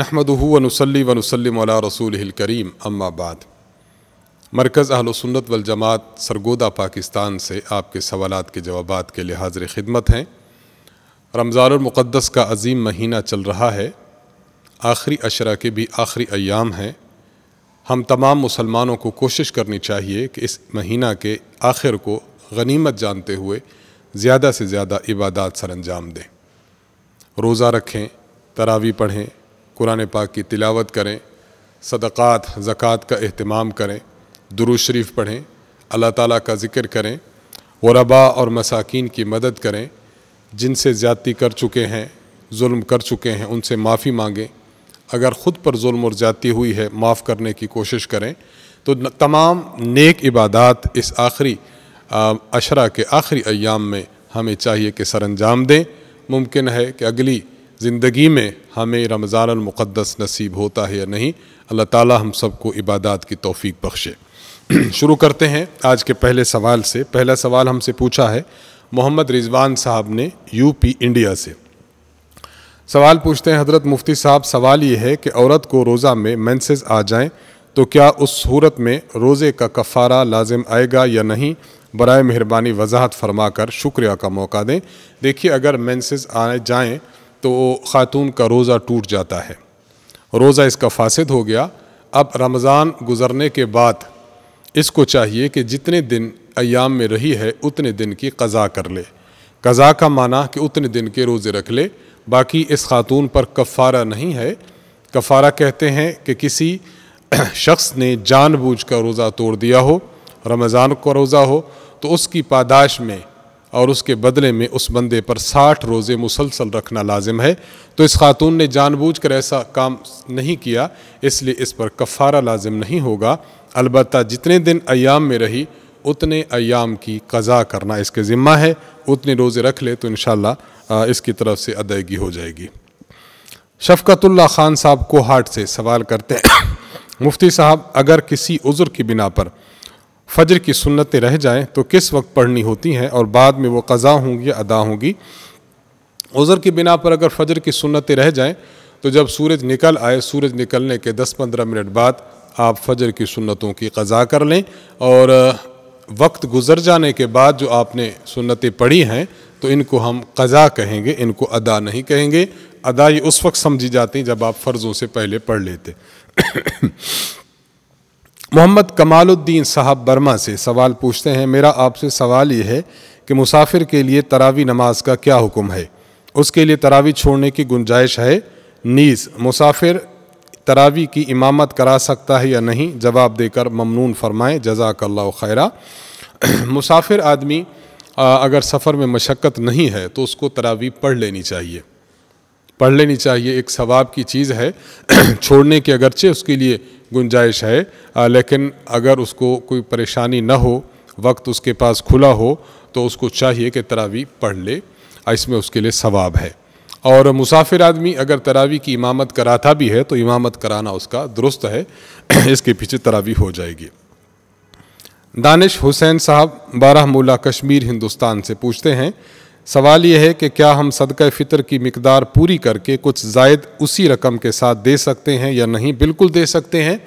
नहमदूनसली वनसलम रसूलकरीम अम्माबाद मरकज़ अहलसन्नत वलजमात सरगोदा पाकिस्तान से आपके सवालत के जवाब के लिए हाजिर ख़िदमत हैं रमज़ानमक़दस का अजीम महीना चल रहा है आखिरी अशरा के भी आखिरी अयाम हैं हम तमाम मुसलमानों को कोशिश करनी चाहिए कि इस महीना के आखिर को गनीमत जानते हुए ज़्यादा से ज़्यादा इबादत सर अंजाम दें रोज़ा रखें तरावी पढ़ें कुरान पाक की तिलावत करें सदक़ात ज़क़़त का अहतमाम करें दुरुशरीफ़ पढ़ें अल्लाह ताली का ज़िक्र करें वबा और मसाकिन की मदद करें जिनसे ज़्यादी कर चुके हैं म कर चुके हैं उनसे माफ़ी मांगें अगर ख़ुद पर म और ज़्यादी हुई है माफ़ करने की कोशिश करें तो तमाम नेक इबादत इस आखिरी अशरा के आखिरी अयाम में हमें चाहिए कि सर अंजाम दें मुमकिन है कि अगली ज़िंदगी में हमें रमज़ान नसीब होता है या नहीं अल्लाह ताला हम सबको इबादत की तौफीक बख्शे शुरू करते हैं आज के पहले सवाल से पहला सवाल हमसे पूछा है मोहम्मद रिजवान साहब ने यूपी इंडिया से सवाल पूछते हैं हज़रत मुफ्ती साहब सवाल ये है कि औरत को रोज़ा में मैंसेज आ जाएं तो क्या उस सूरत में रोज़े का कफ़ारा लाजिम आएगा या नहीं बर मेहरबानी वजाहत फरमा कर शुक्रिया का मौका दें देखिए अगर मैंसेज आए जाएँ तो ख़ातून का रोज़ा टूट जाता है रोज़ा इसका फासद हो गया अब रमज़ान गुज़रने के बाद इसको चाहिए कि जितने दिन अयाम में रही है उतने दिन की कज़ा कर ले कज़ा का माना कि उतने दिन के रोज़े रख ले बाकी इस खातून पर कफ़ारा नहीं है कफ़ारा कहते हैं कि किसी शख्स ने जानबूझ कर रोज़ा तोड़ दिया हो रमज़ान का रोज़ा हो तो उसकी पादाश में और उसके बदले में उस बंदे पर साठ रोज़े मुसलसल रखना लाजिम है तो इस खातून ने जानबूझ कर ऐसा काम नहीं किया इसलिए इस पर कफ़ारा लाजिम नहीं होगा अलबत् जितने दिन अयाम में रही उतने अयाम की कज़ा करना इसके ज़िम्मा है उतने रोज़े रख ले तो इन इसकी तरफ से अदायगी हो जाएगी शफकतुल्ला ख़ान साहब कोहाट से सवाल करते हैं मुफ्ती साहब अगर किसी उज़र की बिना पर फजर की सुन्नतें रह जाएं तो किस वक्त पढ़नी होती हैं और बाद में वो कज़ा होंगी या अदा होंगी उज़र की बिना पर अगर फजर की सुन्नतें रह जाएं तो जब सूरज निकल आए सूरज निकलने के 10-15 मिनट बाद आप फजर की सुन्नतों की कज़ा कर लें और वक्त गुजर जाने के बाद जो आपने सुन्नतें पढ़ी हैं तो इनको हम कज़ा कहेंगे इनको अदा नहीं कहेंगे अदा ये उस वक्त समझी जाती जब आप फ़र्ज़ों से पहले पढ़ लेते मोहम्मद कमालुद्दीन साहब बर्मा से सवाल पूछते हैं मेरा आपसे सवाल ये है कि मुसाफिर के लिए तरावी नमाज का क्या हुक्म है उसके लिए तरावी छोड़ने की गुंजाइश है नीज़ मुसाफिर तरावी की इमामत करा सकता है या नहीं जवाब देकर ममनून फरमाएँ जजाकल्ला खैरा मुसाफिर आदमी अगर सफ़र में मशक्क़त नहीं है तो उसको तरावी पढ़ लेनी चाहिए पढ़ लेनी चाहिए एक सवाब की चीज़ है छोड़ने के अगरचे उसके लिए गुंजाइश है आ, लेकिन अगर उसको कोई परेशानी न हो वक्त उसके पास खुला हो तो उसको चाहिए कि तरावी पढ़ ले इसमें उसके लिए सवाब है और मुसाफिर आदमी अगर तरावी की इमामत कराता भी है तो इमामत कराना उसका दुरुस्त है इसके पीछे तरावी हो जाएगी दानिश हुसैन साहब बारह कश्मीर हिंदुस्तान से पूछते हैं सवाल यह है कि क्या हम सदक़ फ़ितर की मकदार पूरी करके कुछ जायद उसी रकम के साथ दे सकते हैं या नहीं बिल्कुल दे सकते हैं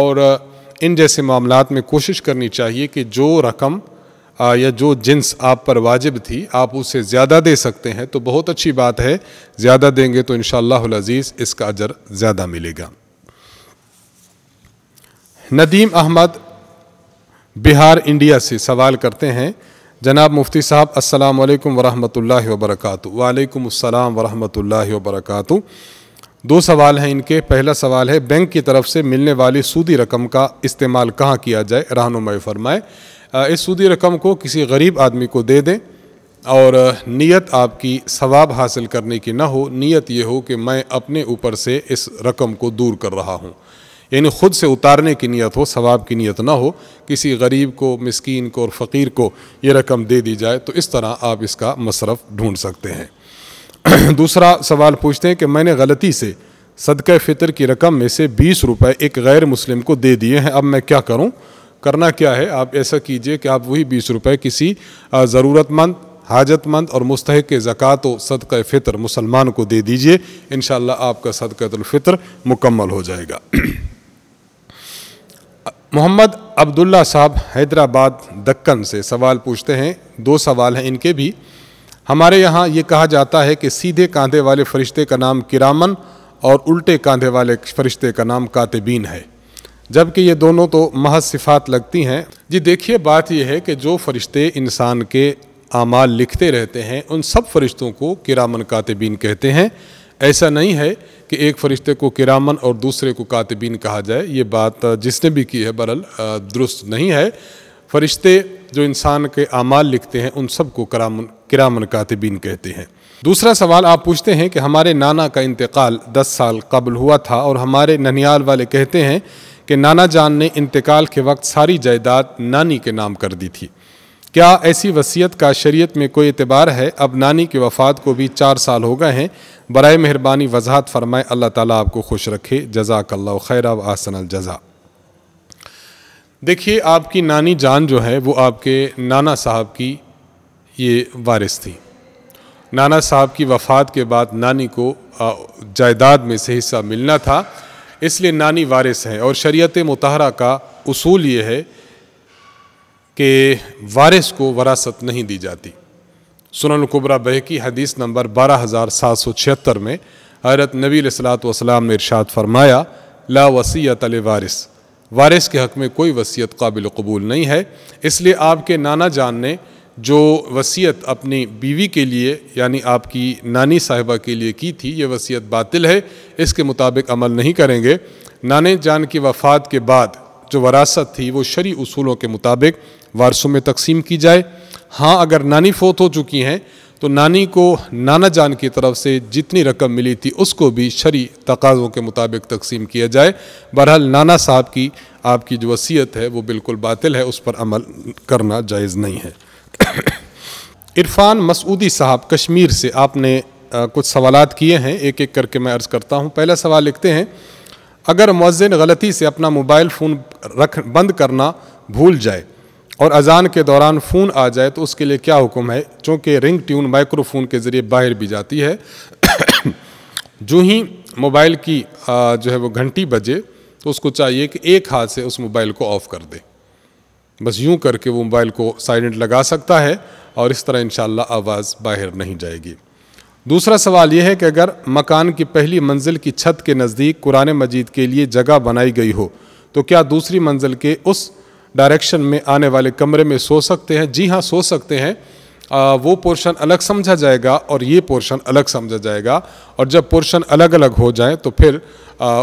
और इन जैसे मामला में कोशिश करनी चाहिए कि जो रकम या जो जिन्स आप पर वाजिब थी आप उसे ज़्यादा दे सकते हैं तो बहुत अच्छी बात है ज़्यादा देंगे तो इन शजीज इसका अजर ज़्यादा मिलेगा नदीम अहमद बिहार इंडिया से सवाल करते हैं जनाब मुफ्ती साहब अस्सलाम वालेकुम वरहमतुल्लाहि वबरकत वालेकुम अस्सलाम वरहमतुल्लाहि वबरकत दो सवाल हैं इनके पहला सवाल है बैंक की तरफ से मिलने वाली सूदी रकम का इस्तेमाल कहाँ किया जाए रहनुमाई फरमाए इस सूदी रकम को किसी गरीब आदमी को दे दें और नियत आपकी सवाब हासिल करने की ना हो नियत ये हो कि मैं अपने ऊपर से इस रकम को दूर कर रहा हूँ यानी ख़ुद से उतारने की नीयत हो सवाब की नीयत ना हो किसी गरीब को मिसकीन को और फ़कीर को ये रकम दे दी जाए तो इस तरह आप इसका मसरफ़ ढूंढ सकते हैं दूसरा सवाल पूछते हैं कि मैंने गलती से सदक़ फ़ितर की रकम में से बीस रुपये एक गैर मुस्लिम को दे दिए हैं अब मैं क्या करूँ करना क्या है आप ऐसा कीजिए कि आप वही बीस रुपये किसी ज़रूरतमंद हाजतमंद और मुस्तक के व सदक़ फ़ितर मुसलमान को दे दीजिए इन आपका सदक़तलफ़ितर मुकम्मल हो जाएगा मोहम्मद अब्दुल्ला साहब हैदराबाद दक्कन से सवाल पूछते हैं दो सवाल हैं इनके भी हमारे यहाँ ये कहा जाता है कि सीधे कांधे वाले फरिश्ते का नाम किरामन और उल्टे कांधे वाले फरिश्ते का नाम कातबीन है जबकि ये दोनों तो महज सिफात लगती हैं जी देखिए बात यह है कि जो फरिश्ते इंसान के आमाल लिखते रहते हैं उन सब फरिश्तों को किरामन कातबीन कहते हैं ऐसा नहीं है कि एक फ़रिश्ते को किरामन और दूसरे को कातबीन कहा जाए ये बात जिसने भी की है बरल दुरुस्त नहीं है फरिश्ते जो इंसान के अमाल लिखते हैं उन सब को करामन किरामन कातबीन कहते हैं दूसरा सवाल आप पूछते हैं कि हमारे नाना का इंतकाल 10 साल कबल हुआ था और हमारे ननियाल वाले कहते हैं कि नाना जान ने इंतकाल के वक्त सारी जायदाद नानी के नाम कर दी थी क्या ऐसी वसीयत का शरीयत में कोई एतबार है अब नानी की वफ़ात को भी चार साल हो गए हैं बर मेहरबानी वजाहत फरमाए अल्लाह ताला आपको खुश रखे जजाकल्ला खैर व आसन जजा देखिए आपकी नानी जान जो है वो आपके नाना साहब की ये वारिस थी नाना साहब की वफ़ात के बाद नानी को जायदाद में से हिस्सा मिलना था इसलिए नानी वारिस हैं और शरीयत मतहरा का असूल ये है कि वारिस को वरासत नहीं दी जाती सुनन कुबरा बह की हदीस नंबर बारह हज़ार सात सौ छिहत्तर में हैरत नबी सलात वसलाम ने इरशाद फरमाया ला वसीयत अल वारिस वारिस के हक़ में कोई वसीयत काबिल कबूल नहीं है इसलिए आपके नाना जान ने जो वसीयत अपनी बीवी के लिए यानी आपकी नानी साहिबा के लिए की थी ये वसीयत बातिल है इसके मुताबिक अमल नहीं करेंगे नाने जान की वफ़ात के बाद जो वरासत थी वो शरी उसूलों के मुताबिक वारसों में तकसीम की जाए हाँ अगर नानी फोत हो चुकी हैं तो नानी को नाना जान की तरफ से जितनी रकम मिली थी उसको भी शरी तकाज़ों के मुताबिक तकसीम किया जाए बहरहाल नाना साहब की आपकी जो वसीयत है वो बिल्कुल बातिल है उस पर अमल करना जायज़ नहीं है इरफान मसूदी साहब कश्मीर से आपने कुछ सवाल किए हैं एक एक करके मैं अर्ज़ करता हूँ पहला सवाल लिखते हैं अगर मौजिन गलती से अपना मोबाइल फ़ोन रख बंद करना भूल जाए और अजान के दौरान फ़ोन आ जाए तो उसके लिए क्या हुक्म है चूँकि रिंग ट्यून माइक्रोफोन के ज़रिए बाहर भी जाती है जो ही मोबाइल की जो है वो घंटी बजे तो उसको चाहिए कि एक हाथ से उस मोबाइल को ऑफ़ कर दे बस यूं करके वो मोबाइल को साइलेंट लगा सकता है और इस तरह इन आवाज़ बाहर नहीं जाएगी दूसरा सवाल यह है कि अगर मकान की पहली मंजिल की छत के नज़दीक कुरान मजीद के लिए जगह बनाई गई हो तो क्या दूसरी मंजिल के उस डायरेक्शन में आने वाले कमरे में सो सकते हैं जी हाँ सो सकते हैं वो पोर्शन अलग समझा जाएगा और ये पोर्शन अलग समझा जाएगा और जब पोर्शन अलग अलग हो जाए तो फिर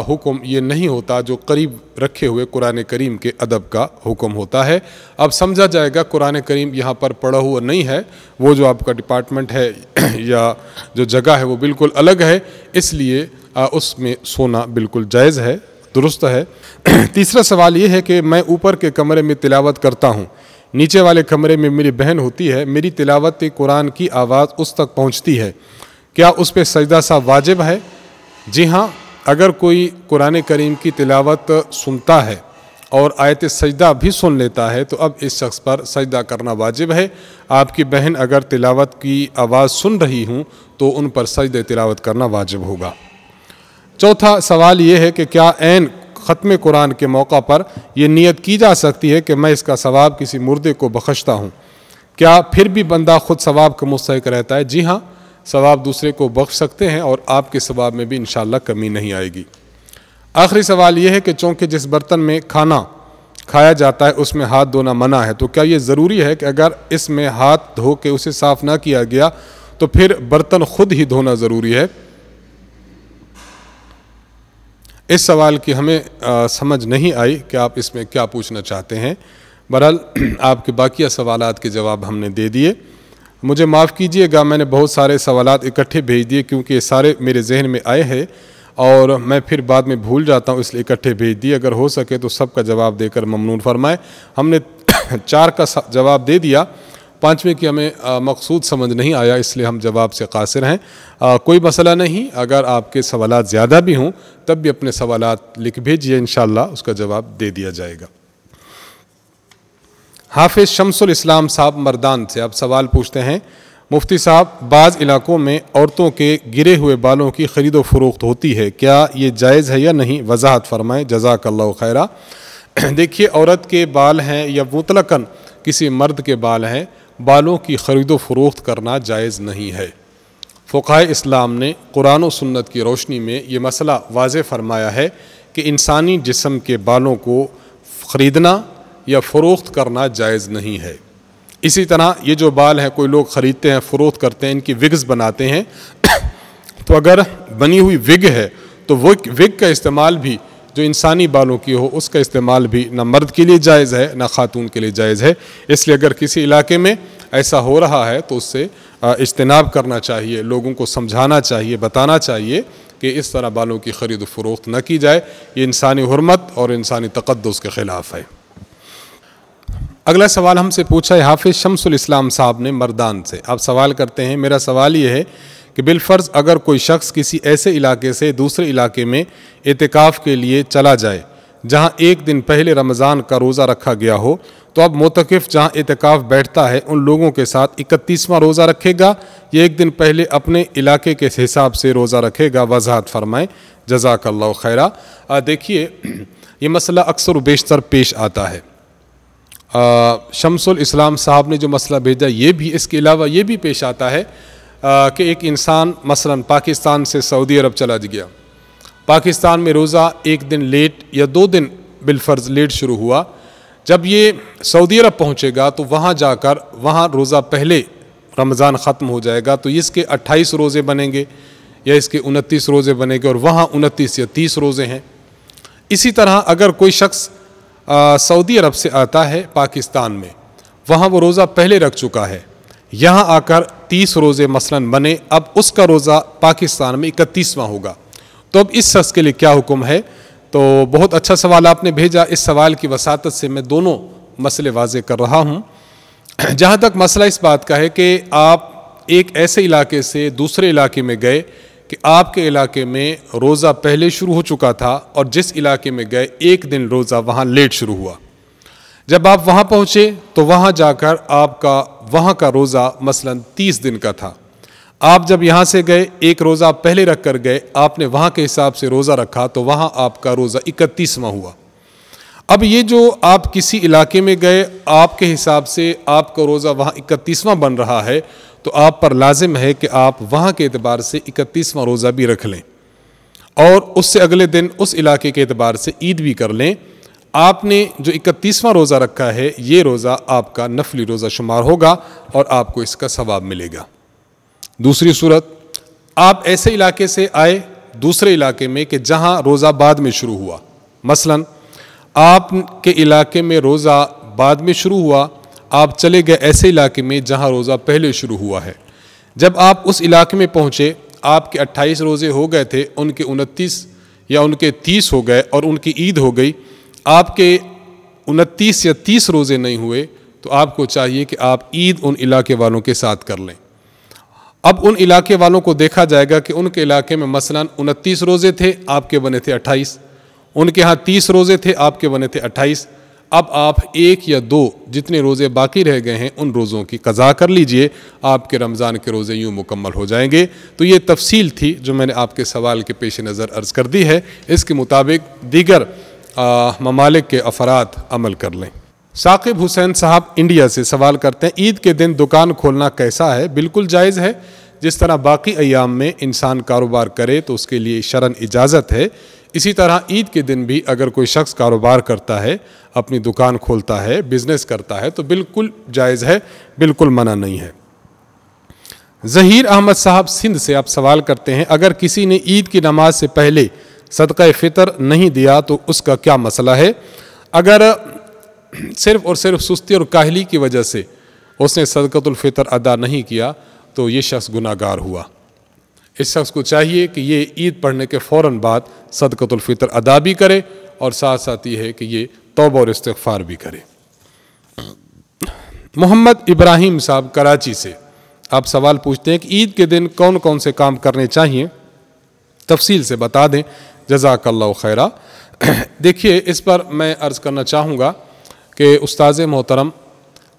हुक्म ये नहीं होता जो करीब रखे हुए कुरान करीम के अदब का हुक्म होता है अब समझा जाएगा कुरान करीम यहाँ पर पढ़ा हुआ नहीं है वो जो आपका डिपार्टमेंट है या जो जगह है वो बिल्कुल अलग है इसलिए उसमें सोना बिल्कुल जायज़ है दुरुस्त है तीसरा सवाल ये है कि मैं ऊपर के कमरे में तिलावत करता हूँ नीचे वाले कमरे में मेरी बहन होती है मेरी तिलावत कुरान की आवाज़ उस तक पहुँचती है क्या उस पर सजदा सा वाजिब है जी हाँ अगर कोई कुरान करीम की तिलावत सुनता है और आयत सजदा भी सुन लेता है तो अब इस शख्स पर सजदा करना वाजिब है आपकी बहन अगर तिलावत की आवाज़ सुन रही हूँ तो उन पर सजद तिलावत करना वाजिब होगा चौथा सवाल ये है कि क्या ऐन ख़त्म कुरान के मौका पर यह नियत की जा सकती है कि मैं इसका सवाब किसी मुर्दे को बख्शता हूँ क्या फिर भी बंदा खुद सवाब का मुस्तक रहता है जी हाँ सवाब दूसरे को बख्श सकते हैं और आपके सवाब में भी इन कमी नहीं आएगी आखिरी सवाल यह है कि चूँकि जिस बर्तन में खाना खाया जाता है उसमें हाथ धोना मना है तो क्या ये ज़रूरी है कि अगर इसमें हाथ धो के उसे साफ़ ना किया गया तो फिर बर्तन खुद ही धोना ज़रूरी है इस सवाल की हमें आ, समझ नहीं आई कि आप इसमें क्या पूछना चाहते हैं बहरहाल आपके बाकी सवाल के जवाब हमने दे दिए मुझे माफ़ कीजिएगा मैंने बहुत सारे सवाल इकट्ठे भेज दिए क्योंकि ये सारे मेरे जहन में आए हैं और मैं फिर बाद में भूल जाता हूँ इसलिए इकट्ठे भेज दिए अगर हो सके तो सबका जवाब देकर ममनून फरमाए हमने चार का जवाब दे दिया पाँचवें की हमें मकसूद समझ नहीं आया इसलिए हम जवाब से कासिर हैं आ, कोई मसला नहीं अगर आपके सवाल ज़्यादा भी हों तब भी अपने सवाल लिख भेजिए इन उसका जवाब दे दिया जाएगा हाफिज़ शमसुल इस्लाम साहब मर्दान से आप सवाल पूछते हैं मुफ्ती साहब बाज़ इलाकों में औरतों के गिरे हुए बालों की ख़रीद फरोख्त होती है क्या ये जायज़ है या नहीं वजाहत फरमाएँ जजाकल्ला खैरा देखिए औरत के बाल हैं या मुतलकन किसी मर्द के बाल हैं बालों की ख़रीदो फरोख्त करना जायज़ नहीं है फ़ाह इस्लाम ने कुरान और सुन्नत की रोशनी में ये मसला वाज फरमाया है कि इंसानी जिसम के बालों को ख़रीदना या फ़रोख्त करना जायज़ नहीं है इसी तरह ये जो बाल हैं कोई लोग ख़रीदते हैं फ़रोख्त करते हैं इनकी विग्स बनाते हैं तो अगर बनी हुई विग है तो वो विग का इस्तेमाल भी जो इंसानी बालों की हो उसका इस्तेमाल भी ना मर्द के लिए जायज़ है ना खातून के लिए जायज़ है इसलिए अगर किसी इलाके में ऐसा हो रहा है तो उससे इज्तनाब करना चाहिए लोगों को समझाना चाहिए बताना चाहिए कि इस तरह बालों की ख़रीद फरोख्त न की जाए ये इंसानी हरमत और इंसानी तकदस के ख़िलाफ़ है अगला सवाल हमसे पूछा है हाफिज़ शमसुल इस्लाम साहब ने मर्दान से आप सवाल करते हैं मेरा सवाल ये है कि बिलफर्ज अगर कोई शख्स किसी ऐसे इलाके से दूसरे इलाके में एहतिकाफ़ के लिए चला जाए जहाँ एक दिन पहले रमज़ान का रोज़ा रखा गया हो तो अब मोतकफ़ जहाँ एहतिकाफ़ बैठता है उन लोगों के साथ इकतीसवां रोज़ा रखेगा या एक दिन पहले अपने इलाके के हिसाब से रोज़ा रखेगा वजाहत फरमाएँ जजाकल्ला खैरा देखिए ये मसला अक्सर बेशतर पेश आता है शमसुल इस्लाम साहब ने जो मसला भेजा ये भी इसके अलावा ये भी पेश आता है कि एक इंसान मसलन पाकिस्तान से सऊदी अरब चला गया पाकिस्तान में रोज़ा एक दिन लेट या दो दिन बिलफर्ज लेट शुरू हुआ जब ये सऊदी अरब पहुँचेगा तो वहाँ जाकर वहाँ रोज़ा पहले रमज़ान ख़त्म हो जाएगा तो इसके 28 रोज़े बनेंगे या इसके 29 रोज़े बनेंगे और वहाँ 29 या 30 रोज़े हैं इसी तरह अगर कोई शख्स सऊदी अरब से आता है पाकिस्तान में वहाँ वो रोज़ा पहले रख चुका है यहाँ आकर तीस रोज़े मसलन बने अब उसका रोज़ा पाकिस्तान में इकतीसवां होगा तो अब इस शख्स के लिए क्या हुक्म है तो बहुत अच्छा सवाल आपने भेजा इस सवाल की वसात से मैं दोनों मसले वाजे कर रहा हूँ जहाँ तक मसला इस बात का है कि आप एक ऐसे इलाके से दूसरे इलाके में गए कि आपके इलाके में रोज़ा पहले शुरू हो चुका था और जिस इलाके में गए एक दिन रोज़ा वहाँ लेट शुरू हुआ जब आप वहाँ पहुँचे तो वहाँ जाकर आपका वहाँ का रोज़ा मसलन तीस दिन का था आप जब यहाँ से गए एक रोज़ा पहले रख कर गए आपने वहाँ के हिसाब से रोज़ा रखा तो वहाँ आपका रोज़ा इकतीसवा हुआ अब ये जो आप किसी इलाके में गए आपके हिसाब से आपका रोज़ा वहाँ इकतीसवा बन रहा है तो आप पर लाजिम है कि आप वहाँ के अतबार से इकतीसवाँ रोज़ा भी रख लें और उससे अगले दिन उस इलाके के अतबार से ईद भी कर लें आपने जो इकतीसवां रोज़ा रखा है ये रोज़ा आपका नफली रोज़ा शुमार होगा और आपको इसका सवाब मिलेगा दूसरी सूरत आप ऐसे इलाके से आए दूसरे इलाके में कि जहाँ रोज़ा बाद में शुरू हुआ मसलन आपके इलाके में रोज़ा बाद में शुरू हुआ आप चले गए ऐसे इलाके में जहाँ रोज़ा पहले शुरू हुआ है जब आप उस इलाके में पहुँचे आपके 28 रोज़े हो गए थे उनके उनतीस या उनके 30 हो गए और उनकी ईद हो गई आपके उनतीस या तीस रोज़े नहीं हुए तो आपको चाहिए कि आप ईद उन इलाके वालों के साथ कर लें अब उन इलाके वालों को देखा जाएगा कि उनके इलाके में मसला उनतीस रोज़े थे आपके बने थे अट्ठाईस उनके यहाँ तीस रोज़े थे आपके बने थे अट्ठाईस अब आप एक या दो जितने रोज़े बाकी रह गए हैं उन रोज़ों की कज़ा कर लीजिए आपके रमज़ान के रोज़े यूँ मुकम्मल हो जाएंगे तो ये तफसील थी जो मैंने आपके सवाल के पेश नज़र अर्ज़ कर दी है इसके मुताबिक दीगर ममालिक के अफराद अमल कर लें साकिब हुसैन साहब इंडिया से सवाल करते हैं ईद के दिन दुकान खोलना कैसा है बिल्कुल जायज़ है जिस तरह बाकी अयाम में इंसान कारोबार करे तो उसके लिए शरण इजाज़त है इसी तरह ईद के दिन भी अगर कोई शख्स कारोबार करता है अपनी दुकान खोलता है बिज़नेस करता है तो बिल्कुल जायज़ है बिल्कुल मना नहीं है जहीर अहमद साहब सिंध से आप सवाल करते हैं अगर किसी ने ईद की नमाज से पहले सदक़ फ़ितर नहीं दिया तो उसका क्या मसला है अगर सिर्फ और सिर्फ सुस्ती और काहली की वजह से उसने सदकतुल्फ़ितर अदा नहीं किया तो ये शख्स गुनागार हुआ इस शख्स को चाहिए कि ये ईद पढ़ने के फ़ौर बाद सदकतुल्फ़ितर अदा भी करे और साथ साथ ये है कि ये तोबा और इस्तफ़ार भी करे मोहम्मद इब्राहिम साहब कराची से आप सवाल पूछते हैं कि ईद के दिन कौन कौन से काम करने चाहिए तफसील से बता दें जजाकल्ला खैरा देखिए इस पर मैं अर्ज़ करना चाहूँगा कि उस्ताद मोहतरम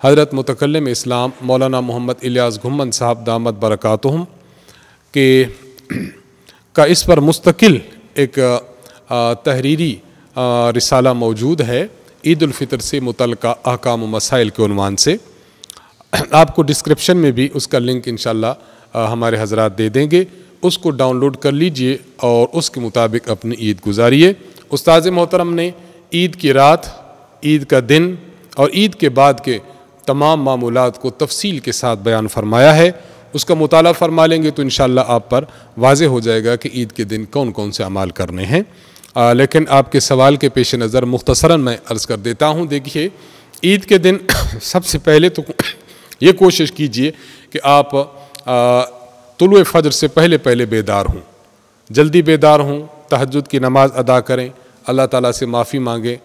हज़रत मतकलम इस्लाम मौलाना मोहम्मद इलियास घुमन साहब दामद बरक़ात के का इस पर मुस्तकिल एक तहरीरी रिसाला मौजूद है ईदालफ़ितर से मुतल अहकाम मसाइल के अनवान से आपको डिस्क्रिप्शन में भी उसका लिंक इन हमारे हजरात दे देंगे उसको डाउनलोड कर लीजिए और उसके मुताबिक अपनी ईद गुजारिए उस्ताद मोहतरम ने ईद की रात ईद का दिन और ईद के बाद के तमाम मामूल को तफसील के साथ बयान फरमाया है उसका मताल फरमा लेंगे तो इन आप पर वाज हो जाएगा कि ईद के दिन कौन कौन से अमाल करने हैं लेकिन आपके सवाल के पेश नज़र मुख्तसरा मैं अर्ज़ कर देता हूँ देखिए ईद के दिन सबसे पहले तो ये कोशिश कीजिए कि आप तुलु फजर से पहले पहले बेदार हों जल्दी बेदार हों तहजद की नमाज़ अदा करें अल्लाह ताला से माफ़ी मांगें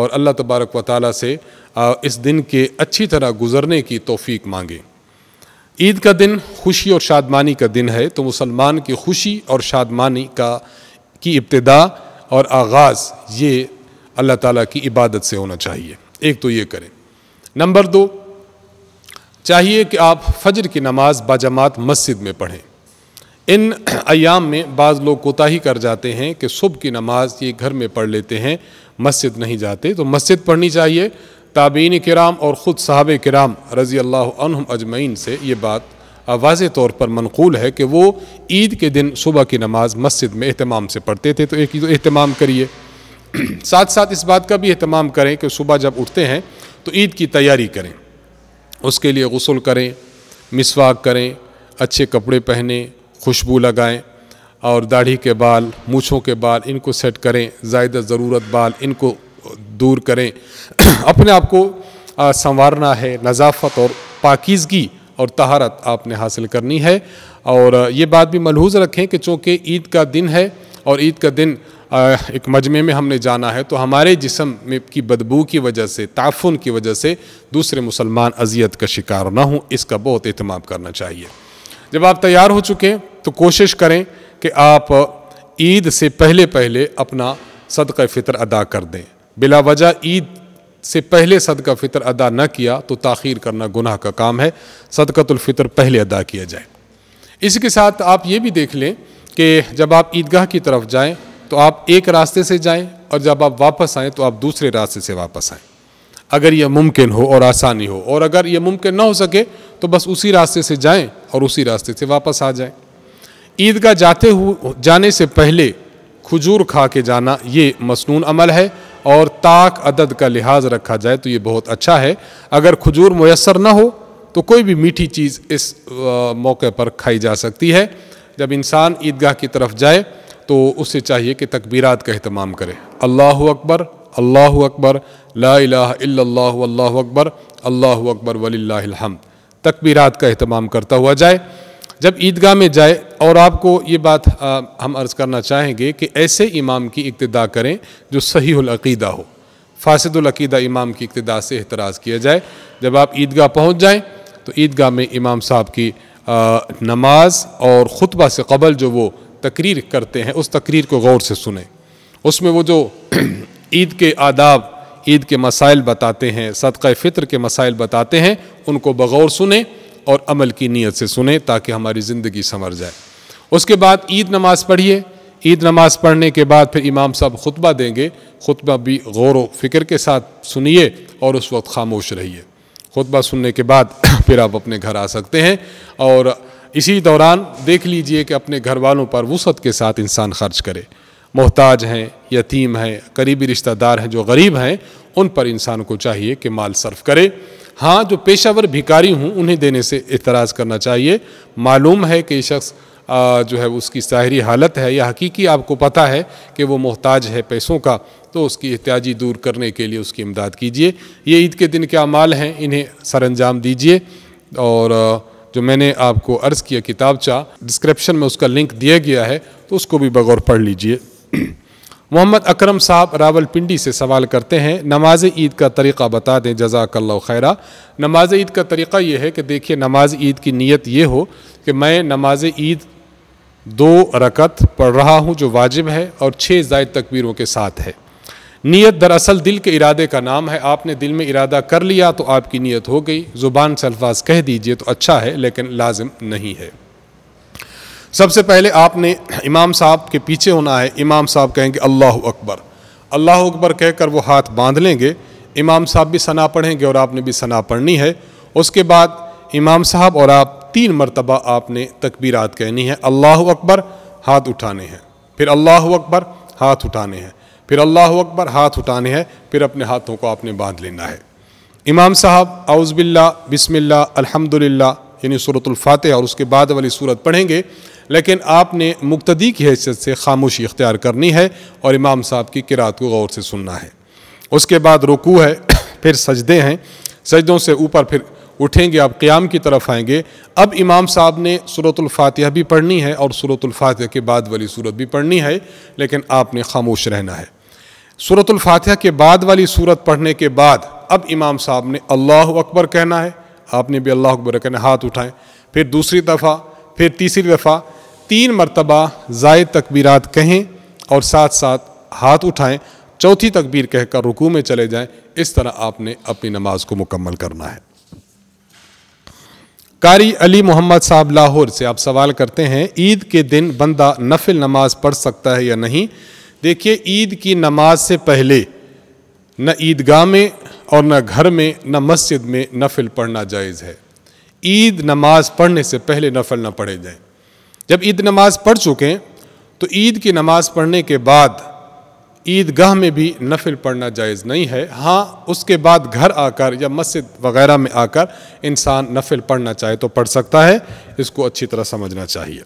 और अल्लाह तबारक व ताली से इस दिन के अच्छी तरह गुजरने की तोफ़ी मांगें ईद का दिन खुशी और शादमानी का दिन है तो मुसलमान की खुशी और शादमानी का की इब्तदा और आगाज़ ये अल्लाह ताला की इबादत से होना चाहिए एक तो ये करें नंबर दो चाहिए कि आप फजर की नमाज बाजमात मस्जिद में पढ़ें इन अयाम में बाज़ लोग कोताही कर जाते हैं कि सुबह की नमाज ये घर में पढ़ लेते हैं मस्जिद नहीं जाते तो मस्जिद पढ़नी चाहिए ताबीन कराम और ख़ुद साहब कराम रज़ी अल्लाह अजमैन से ये बात वाज तौर पर मनकूल है कि वो ईद के दिन सुबह की नमाज मस्जिद में अहतमाम से पढ़ते थे तो एक तो अहतमाम करिए साथ साथ इस बात का भी अहतमाम करें कि सुबह जब उठते हैं तो ईद की तैयारी करें उसके लिए गसल करें मिसवाक करें अच्छे कपड़े पहने खुशबू लगाएं और दाढ़ी के बाल मूछों के बाल इनको सेट करें ज्यादा ज़रूरत बाल इनको दूर करें अपने आप को संवारना है नज़ाफत और पाकिजगी और तहारत आपने हासिल करनी है और ये बात भी मलहूज़ रखें कि चूँकि ईद का दिन है और ईद का दिन एक मजमे में हमने जाना है तो हमारे जिसम में की बदबू की वजह से ताफुन की वजह से दूसरे मुसलमान अजियत का शिकार ना हों इसका बहुत अहतमाम करना चाहिए जब आप तैयार हो चुके तो कोशिश करें कि आप ईद से पहले पहले अपना सदका फ़ितर अदा कर दें बिला वजह ईद से पहले सदका फ़ितर अदा न किया तो ताखीर करना गुनाह का काम है सदकतुल्फ़ितर पहले अदा किया जाए इसी के साथ आप ये भी देख लें कि जब आप ईदगाह की तरफ जाएं तो आप एक रास्ते से जाएं और जब आप वापस आएं तो आप दूसरे रास्ते से वापस आएं अगर यह मुमकिन हो और आसानी हो और अगर यह मुमकिन ना हो सके तो बस उसी रास्ते से जाएं और उसी रास्ते से वापस आ जाएं ईदगाह जाते हुए जाने से पहले खजूर खा के जाना ये मसनून अमल है और ताक अदद का लिहाज रखा जाए तो ये बहुत अच्छा है अगर खजूर मैसर ना हो तो कोई भी मीठी चीज़ इस मौके पर खाई जा सकती है जब इंसान ईदगाह की तरफ जाए तो उसे चाहिए कि तकबीरात का अहतमाम करे अल्लाह अकबर अल्लाह अकबर ला अल्लाह अकबर अल्लाह अकबर तकबीरात का अहतमाम करता हुआ जाए जब ईदगाह में जाए और आपको ये बात हम अर्ज़ करना चाहेंगे कि ऐसे इमाम की इब्तदा करें जो सहीदा हो फासदुलकीदा इमाम की इब्तदा से एतराज़ किया जाए जब आप ईदगाह पहुँच जाएँ तो ईदगाह में इमाम साहब की नमाज और ख़ुतबा से कबल जो वो तकरीर करते हैं उस तकरीर को गौर से सुने उसमें वो जो ईद के आदाब ईद के मसाइल बताते हैं सदक़ फ़ितर के मसाइल बताते हैं उनको बगौर सुने और अमल की नीयत से सुने ताकि हमारी ज़िंदगी संवर जाए उसके बाद ईद नमाज़ पढ़िए ईद नमाज़ पढ़ने के बाद फिर इमाम साहब खुतबा देंगे खुतबा भी गौर व फिक्र के साथ सुनिए और उस वक्त खामोश रहिए खुतबा सुनने के बाद फिर आप अपने घर आ सकते हैं और इसी दौरान देख लीजिए कि अपने घर वालों पर वसत के साथ इंसान खर्च करे मोहताज हैं यतीम हैं करीबी रिश्तेदार हैं जो गरीब हैं उन पर इंसान को चाहिए कि माल सर्फ करे हाँ जो पेशावर भिकारी हूँ उन्हें देने से एतराज़ करना चाहिए मालूम है कि शख्स जो है उसकी साहरी हालत है या हकीकी आपको पता है कि वो मोहताज है पैसों का तो उसकी एहतियाजी दूर करने के लिए उसकी इमदाद कीजिए ये ईद के दिन के अमाल हैं इन्हें अंजाम दीजिए और जो मैंने आपको अर्ज़ किया किताब चाह डिस्क्रिप्शन में उसका लिंक दिया गया है तो उसको भी बगौर पढ़ लीजिए मोहम्मद अकरम साहब रावलपिंडी से सवाल करते हैं नमाज ईद का तरीक़ा बता दें जजाकल्ला खैरा नमाज ईद का तरीक़ा यह है कि देखिए नमाज ईद की नीयत ये हो कि मैं नमाज ईद दो रकत पढ़ रहा हूँ जो वाजिब है और छः जायद तकबीरों के साथ है नीयत दरअसल दिल के इरादे का नाम है आपने दिल में इरादा कर लिया तो आपकी नीयत हो गई ज़ुबान से अल्फाज कह दीजिए तो अच्छा है लेकिन लाजिम नहीं है सबसे पहले आपने इमाम साहब के पीछे होना है इमाम साहब कहेंगे अल्लाह अकबर अल्लाह अकबर कहकर वो हाथ बांध लेंगे इमाम साहब भी सना पढ़ेंगे और आपने भी सना पढ़नी है उसके बाद इमाम साहब और आप तीन मरतबा आपने तकबीरात कहनी है अल्लाह अकबर हाथ उठाने हैं फिर अल्लाह अकबर हाथ उठाने हैं फिर अल्लाह अकबर हाथ उठाने हैं फिर अपने हाथों को आपने बांध लेना है इमाम साहब आउज़बिल्ला बिस्मिल्ला अल्हम्दुलिल्लाह यानी सूरतुल्फ़ातह और उसके बाद वाली सूरत पढ़ेंगे लेकिन आपने मुक्तदी की हैसियत से खामोशी इख्तियार करनी है और इमाम साहब की किरात को गौर से सुनना है उसके बाद रुकू है फिर सजदे हैं सजदों से ऊपर फिर उठेंगे आप क़्याम की तरफ आएंगे अब इमाम साहब ने सूरतुल्फ़ातह भी पढ़नी है और सूरतुल्फ़ातह के बाद वाली सूरत भी पढ़नी है लेकिन आपने खामोश रहना है सूरतुल फातिहा के बाद वाली सूरत पढ़ने के बाद अब इमाम साहब ने अल्लाह अकबर कहना है आपने भी अल्लाह अकबर कहना हाथ उठाएं फिर दूसरी दफ़ा फिर तीसरी दफ़ा तीन मरतबा जायद तकबीरत कहें और साथ साथ हाथ उठाएं चौथी तकबीर कहकर रुकू में चले जाएं इस तरह आपने अपनी नमाज को मुकम्मल करना है कारी अली मोहम्मद साहब लाहौर से आप सवाल करते हैं ईद के दिन बंदा नफिल नमाज पढ़ सकता है या नहीं देखिए ईद की नमाज से पहले न ईदगाह में और न घर में न मस्जिद में नफिल पढ़ना जायज़ है ईद नमाज पढ़ने से पहले नफल ना पढ़े जाए जब ईद नमाज पढ़ हैं तो ईद की नमाज पढ़ने के बाद ईदगाह में भी नफिल पढ़ना जायज़ नहीं है हाँ उसके बाद घर आकर या मस्जिद वगैरह में आकर इंसान नफिल पढ़ना चाहे तो पढ़ सकता है इसको अच्छी तरह समझना चाहिए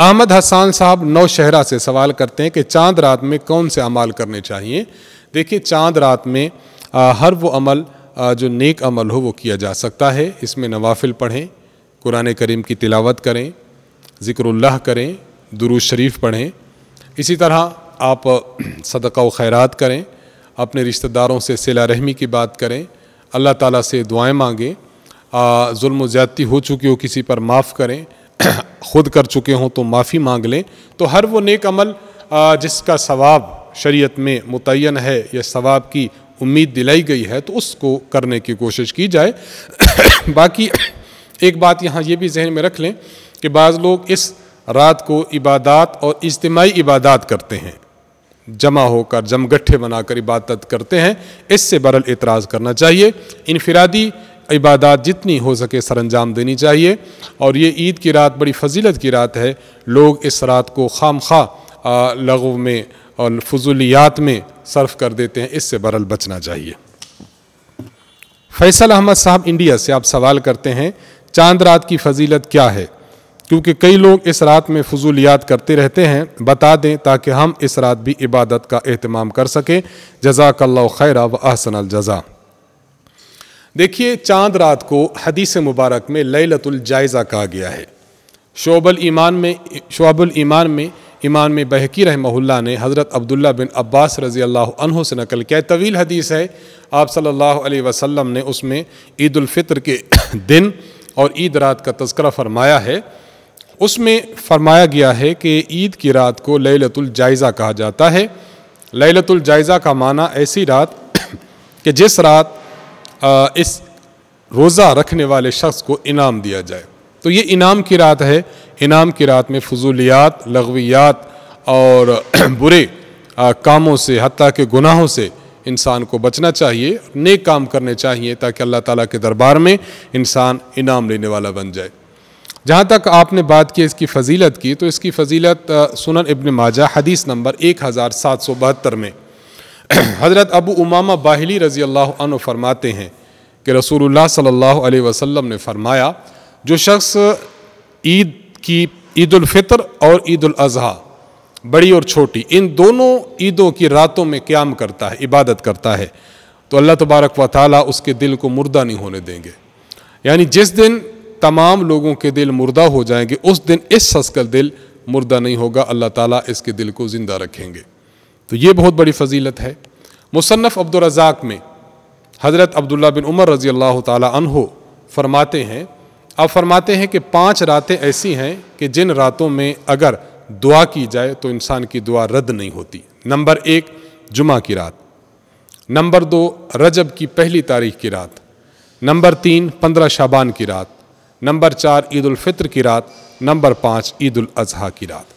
अहमद हसान साहब नौशहरा से सवाल करते हैं कि चांद रात में कौन से अमाल करने चाहिए देखिए चांद रात में आ, हर वो अमल आ, जो नेक अमल हो वो किया जा सकता है इसमें नवाफिल पढ़ें कुरान करीम की तिलावत करें ज़िक्रल्ला करें दुरू शरीफ पढ़ें इसी तरह आप सदका व खैरात करें अपने रिश्तेदारों से सिला रहमी की बात करें अल्लाह ताला से दुआएं मांगें जुल्म ज़्यादती हो चुकी हो किसी पर माफ़ करें खुद कर चुके हों तो माफ़ी मांग लें तो हर वो नेक अमल जिसका सवाब शरीयत में मुतन है या सवाब की उम्मीद दिलाई गई है तो उसको करने की कोशिश की जाए बाकी एक बात यहाँ ये भी जहन में रख लें कि बाज़ लोग इस रात को इबादत और इज्तमाही इबादत करते हैं जमा होकर जमगट्ठे बनाकर इबादत करते हैं इससे बरल एतराज़ करना चाहिए इनफरादी इबादत जितनी हो सके सर अंजाम देनी चाहिए और ये ईद की रात बड़ी फजीलत की रात है लोग इस रात को खाम खा लगो में और फजूलियात में सर्फ कर देते हैं इससे बरल बचना चाहिए फैसल अहमद साहब इंडिया से आप सवाल करते हैं चांद रात की फजीलत क्या है क्योंकि कई लोग इस रात में फजूलियात करते रहते हैं बता दें ताकि हम इस रात भी इबादत का अहतमाम कर सकें जजाकल्ला खैरा व अहसन जजा देखिए चांद रात को हदीस मुबारक में लैलतुल जायज़ा कहा गया है शोबल ईमान में शोबल ईमान में ईमान में बहकी रहमहुल्ला ने हज़रत अब्दुल्ला बिन अब्बास रज़ी अल्लाह से नकल किया तवील हदीस है आप सल्लल्लाहु अलैहि वसल्लम ने उसमें ईदालफ़ितर के दिन और ईद रात का तस्करा फरमाया है उसमें फरमाया गया है कि ईद की रात को लैलतुल जायज़ा कहा जाता है लैलतुल जायज़ा का माना ऐसी रात कि जिस रात इस रोज़ा रखने वाले शख्स को इनाम दिया जाए तो ये इनाम की रात है इनाम की रात में फजूलियात लगवियात और बुरे कामों से हती के गुनाहों से इंसान को बचना चाहिए नेक काम करने चाहिए ताकि अल्लाह ताला के दरबार में इंसान इनाम लेने वाला बन जाए जहाँ तक आपने बात की इसकी फजीलत की तो इसकी फजीलत सुनन इब्न माजा हदीस नंबर एक हज़ार सात सौ बहत्तर में हज़रत अबू उमामा बाहली रज़ी अल्लाह फरमाते हैं कि रसूलुल्लाह सल्लल्लाहु अलैहि वसल्लम ने फरमाया जो शख्स ईद की ईदालफ़ितर और ईदालज़ी बड़ी और छोटी इन दोनों ईदों की रातों में क्याम करता है इबादत करता है तो अल्लाह तबारक व ताली उसके दिल को मुर्दा नहीं होने देंगे यानी जिस दिन तमाम लोगों के दिल मुर्दा हो जाएंगे उस दिन इस शख्स का दिल मुर्दा नहीं होगा अल्लाह ताला इसके दिल को ज़िंदा रखेंगे तो ये बहुत बड़ी फजीलत है मुसन्फ़ अब्दुलरजाक में हज़रत अब्दुल्ला बिन उमर रज़ी अल्लाह तहो फरमाते हैं आप फरमाते हैं कि पांच रातें ऐसी हैं कि जिन रातों में अगर दुआ की जाए तो इंसान की दुआ रद्द नहीं होती नंबर एक जुमा की रात नंबर दो रजब की पहली तारीख की रात नंबर तीन पंद्रह शाबान की रात नंबर चार ईद उल की रात नंबर पाँच ईद उल अजहा की रात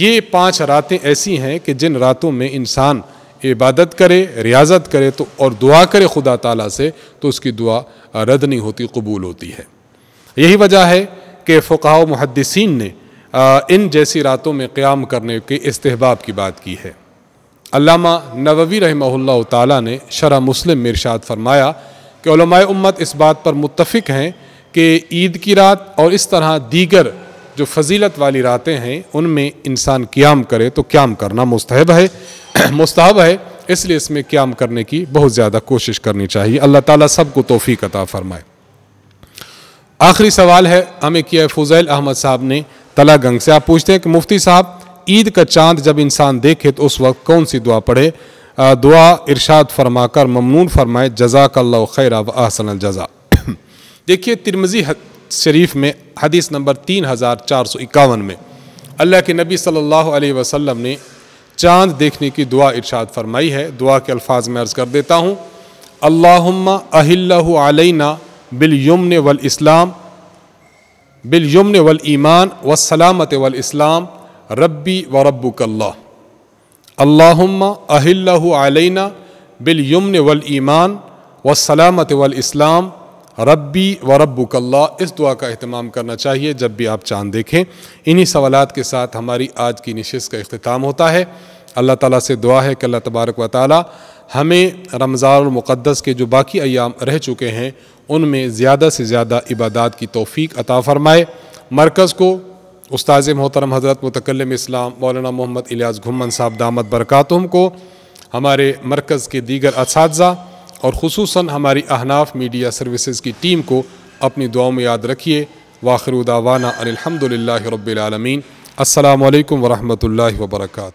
ये पांच रातें ऐसी हैं कि जिन रातों में इंसान इबादत करे रियाजत करे तो और दुआ करे खुदा ताला से तो उसकी दुआ रद्द नहीं होती कबूल होती है यही वजह है कि फ़काओ मुहदसिन ने इन जैसी रातों में क़्याम करने के इस्तेबाब की बात की है अल्लामा नबवी रहमल्ला ताली ने शरा मुस्लिम मिर्शाद फरमाया कि उम्मत इस बात पर मुतफ़ हैं कि ईद की रात और इस तरह दीगर जो फजीलत वाली रातें हैं उनमें इंसान क्याम करे तो क्याम करना मुस्तहब है मुस्तहब है इसलिए इसमें क्याम करने की बहुत ज़्यादा कोशिश करनी चाहिए अल्लाह ताला सबको तोफ़ी कता फरमाए आखिरी सवाल है हमें किया है फुजैल अहमद साहब ने तला गंग से आप पूछते हैं कि मुफ्ती साहब ईद का चांद जब इंसान देखे तो उस वक्त कौन सी दुआ पढ़े दुआ इरशाद फरमा कर ममनून फरमाए जजाक खैरा व आसन जजा देखिए तिरमजी शरीफ में हदीस नंबर तीन हज़ार चार सौ इक्यावन में अल्लाह के नबी सल्लल्लाहु अलैहि वसल्लम ने चांद देखने की दुआ इरशाद फरमाई है दुआ के अल्फाज में अर्ज़ कर देता हूँ अल्लाहुम्मा अहिल्लहु अलैना बिल युमन वल इस्लाम बिल युमन वल ईमान व सलामत वल इस्लाम रब्बी व रब्बुकल्ला अल्लाहुम्मा अहिल्लहु अलैना बिल युमन वल ईमान व सलामत वल इस्लाम रब्बी व रब्बुकल्ला इस दुआ का अहतमाम करना चाहिए जब भी आप चांद देखें इन्हीं सवाल के साथ हमारी आज की नशस्त का अख्ताम होता है अल्लाह ताला से दुआ है कि अल्लाह तबारक व ताली हमें रमज़ानमक़दस के जो बाकी अयाम रह चुके हैं उनमें ज़्यादा से ज़्यादा इबादत की तोफ़ी अता फ़रमाए मरकज़ को उस्ताद मोहतरम हज़रत मतकलम इस्लाम मौलाना मोहम्मद इलियास घुमन साहब दामद बरक़ातम को हमारे मरकज़ के दीगर इस और खसूस हमारी अहनाफ मीडिया सर्विसज़ की टीम को अपनी दुआओं में याद रखिए वाखरुदावाना अनिलहमदिल्ला रबालमीन अल्लाम वरहमल वर्का